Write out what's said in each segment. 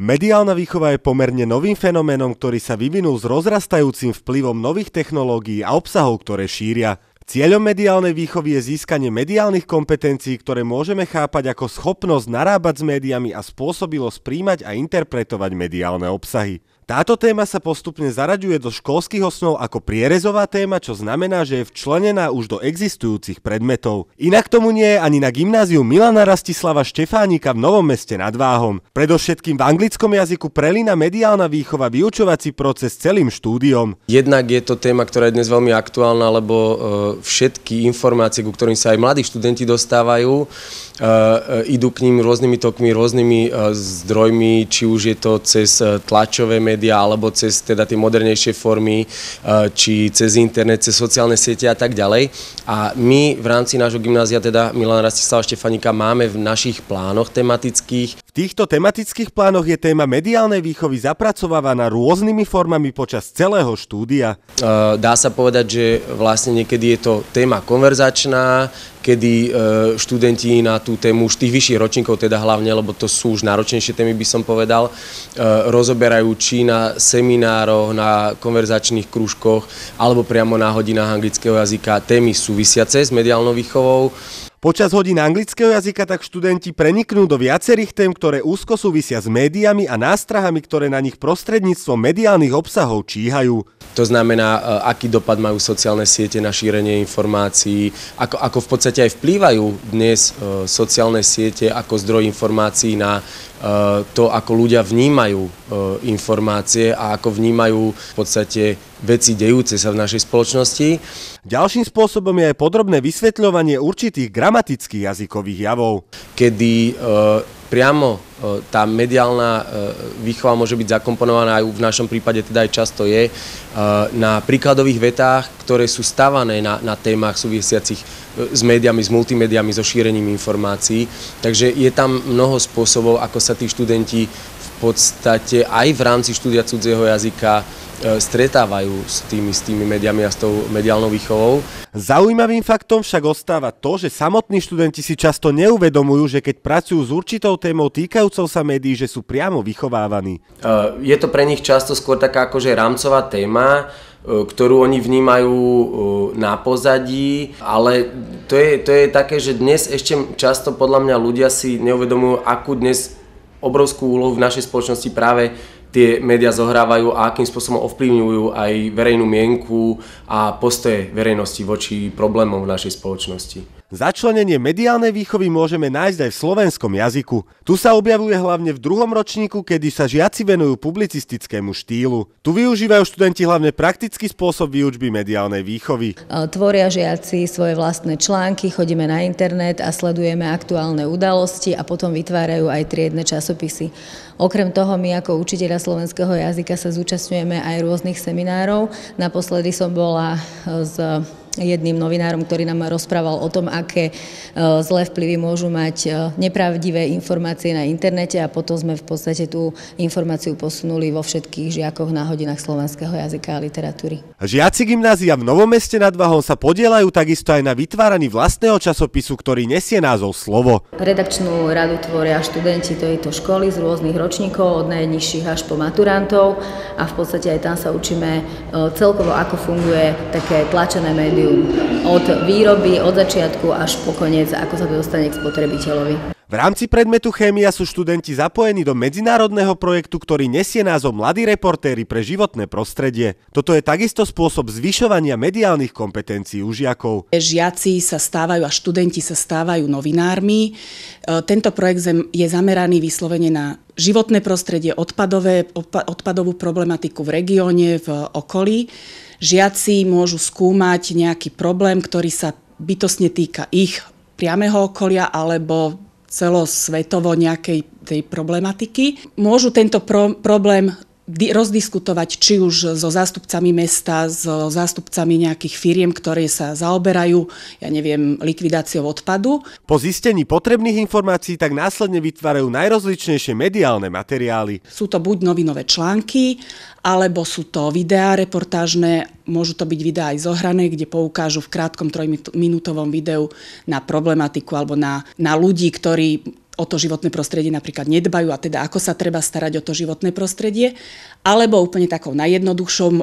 Mediálna výchova je pomerne novým fenoménom, ktorý sa vyvinul s rozrastajúcim vplyvom nových technológií a obsahov, ktoré šíria. Cieľom mediálnej výchovy je získanie mediálnych kompetencií, ktoré môžeme chápať ako schopnosť narábať s médiami a spôsobilosť príjmať a interpretovať mediálne obsahy. Táto téma sa postupne zaraďuje do školských osnov ako prierezová téma, čo znamená, že je včlenená už do existujúcich predmetov. Inak tomu nie je ani na gymnáziu Milana Rastislava Štefánika v Novom meste nad Váhom. Predovšetkým v anglickom jazyku prelína mediálna výchova vyučovací proces celým štúdiom. Jednak je to téma, ktorá je dnes veľmi aktuálna, lebo e, všetky informácie, ku ktorým sa aj mladí študenti dostávajú, e, e, idú k ním rôznymi tokmi, rôznymi e, zdrojmi, či už je to cez tlačové médiá, alebo cez teda tie modernejšie formy, či cez internet, cez sociálne siete a tak ďalej. A my v rámci nášho gymnázia, teda Milan Rastislava Štefanika, máme v našich plánoch tematických týchto tematických plánoch je téma mediálnej výchovy zapracovávaná rôznymi formami počas celého štúdia. E, dá sa povedať, že vlastne niekedy je to téma konverzačná, kedy e, študenti na tú tému už tých vyšších ročníkov, teda hlavne, lebo to sú už náročnejšie témy, by som povedal, e, rozoberajú či na seminároch, na konverzačných krúžkoch, alebo priamo na hodinách anglického jazyka témy súvisiace s mediálnou výchovou. Počas hodín anglického jazyka tak študenti preniknú do viacerých tém, ktoré úzko súvisia s médiami a nástrahami, ktoré na nich prostredníctvom mediálnych obsahov číhajú. To znamená, e, aký dopad majú sociálne siete na šírenie informácií, ako, ako v podstate aj vplývajú dnes e, sociálne siete ako zdroj informácií na e, to, ako ľudia vnímajú informácie a ako vnímajú v podstate veci dejúce sa v našej spoločnosti. Ďalším spôsobom je aj podrobné vysvetľovanie určitých gramatických jazykových javov. Kedy e, priamo e, tá mediálna e, výchova môže byť zakomponovaná aj v našom prípade, teda aj často je, na príkladových vetách, ktoré sú stávané na, témach súvisiacich s médiami, s multimédiami, so šírením informácií. Takže je tam mnoho spôsobov, ako sa tí študenti v podstate aj v rámci štúdia cudzieho jazyka E, stretávajú s tými, s tými médiami a s tou mediálnou výchovou. Zaujímavým faktom však ostáva to, že samotní študenti si často neuvedomujú, že keď pracujú s určitou témou týkajúcou sa médií, že sú priamo vychovávaní. E, je to pre nich často skôr taká akože rámcová téma, e, ktorú oni vnímajú na pozadí, ale to je, to je také, že dnes ešte často podľa mňa ľudia si neuvedomujú, akú dnes obrovskú úlohu v našej spoločnosti práve tie médiá zohrávajú a akým spôsobom ovplyvňujú aj verejnú mienku a postoje verejnosti voči problémom v našej spoločnosti. Začlenenie mediálnej výchovy môžeme nájsť aj v slovenskom jazyku. Tu sa objavuje hlavne v druhom ročníku, kedy sa žiaci venujú publicistickému štýlu. Tu využívajú študenti hlavne praktický spôsob výučby mediálnej výchovy. E, tvoria žiaci svoje vlastné články, chodíme na internet a sledujeme aktuálne udalosti a potom vytvárajú aj triedne časopisy. Okrem toho my ako učiteľa slovenského jazyka sa zúčastňujeme aj rôznych seminárov. Naposledy som bola z e, Vlastne jedným novinárom, ktorý nám rozprával o tom, aké e, zlé vplyvy môžu mať e, nepravdivé informácie na internete a potom sme v podstate tú informáciu posunuli vo všetkých žiakoch na hodinách slovenského jazyka a literatúry. Žiaci gymnázia v Novom meste nad Váhom sa podielajú takisto aj na vytváraní vlastného časopisu, ktorý nesie názov Slovo. Redakčnú radu tvoria študenti tejto školy z rôznych ročníkov, od najnižších až po maturantov a v podstate aj tam sa učíme e, celkovo, ako funguje také tlačené médium prejdú od výroby, od začiatku až po koniec, ako sa to dostane k spotrebiteľovi. V rámci predmetu chémia sú študenti zapojení do medzinárodného projektu, ktorý nesie názov Mladí reportéry pre životné prostredie. Toto je takisto spôsob zvyšovania mediálnych kompetencií u žiakov. Žiaci sa stávajú a študenti sa stávajú novinármi. E, tento projekt je zameraný vyslovene na životné prostredie, odpadové, odpadovú problematiku v regióne, v okolí žiaci môžu skúmať nejaký problém, ktorý sa bytostne týka ich priameho okolia alebo celosvetovo nejakej tej problematiky. Môžu tento pro- problém rozdiskutovať či už so zástupcami mesta, so zástupcami nejakých firiem, ktoré sa zaoberajú, ja neviem, likvidáciou odpadu. Po zistení potrebných informácií tak následne vytvárajú najrozličnejšie mediálne materiály. Sú to buď novinové články, alebo sú to videá reportážne, môžu to byť videá aj zohrané, kde poukážu v krátkom trojminútovom videu na problematiku alebo na, na ľudí, ktorí o to životné prostredie napríklad nedbajú a teda ako sa treba starať o to životné prostredie, alebo úplne takou najjednoduchšou e,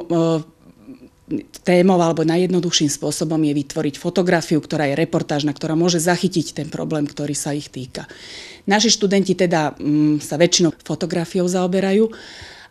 témou alebo najjednoduchším spôsobom je vytvoriť fotografiu, ktorá je reportážna, ktorá môže zachytiť ten problém, ktorý sa ich týka. Naši študenti teda mm, sa väčšinou fotografiou zaoberajú,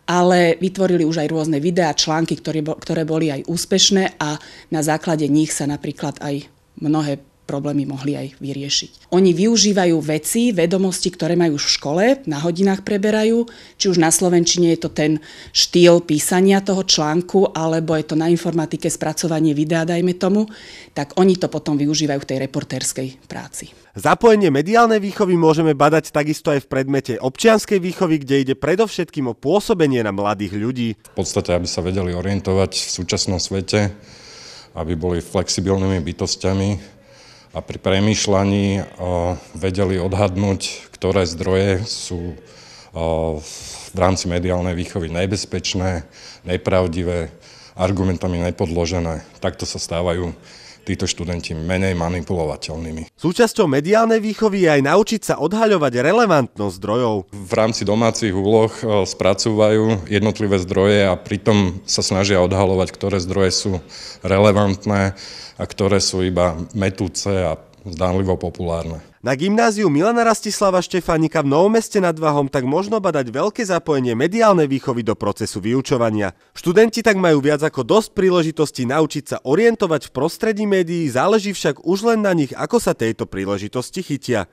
ale vytvorili už aj rôzne videá, články, ktoré, ktoré boli aj úspešné a na základe nich sa napríklad aj mnohé problémy mohli aj vyriešiť. Oni využívajú veci, vedomosti, ktoré majú v škole, na hodinách preberajú, či už na Slovenčine je to ten štýl písania toho článku, alebo je to na informatike spracovanie videa, dajme tomu, tak oni to potom využívajú v tej reportérskej práci. Zapojenie mediálnej výchovy môžeme badať takisto aj v predmete občianskej výchovy, kde ide predovšetkým o pôsobenie na mladých ľudí. V podstate, aby sa vedeli orientovať v súčasnom svete, aby boli flexibilnými bytostiami, a pri premýšľaní eh, vedeli odhadnúť, ktoré zdroje sú eh, v rámci mediálnej výchovy nebezpečné, nepravdivé, argumentami nepodložené. Takto sa stávajú títo študenti menej manipulovateľnými. Súčasťou mediálnej výchovy je aj naučiť sa odhaľovať relevantnosť zdrojov. V rámci domácich úloh e, spracúvajú jednotlivé zdroje a pritom sa snažia odhalovať, ktoré zdroje sú relevantné a ktoré sú iba metúce a zdánlivo populárne. Na gymnáziu Milana Rastislava Štefánika v Novom meste nad Váhom tak možno badať veľké zapojenie mediálnej výchovy do procesu vyučovania. Študenti tak majú viac ako dosť príležitostí naučiť sa orientovať v prostredí médií, záleží však už len na nich, ako sa tejto príležitosti chytia.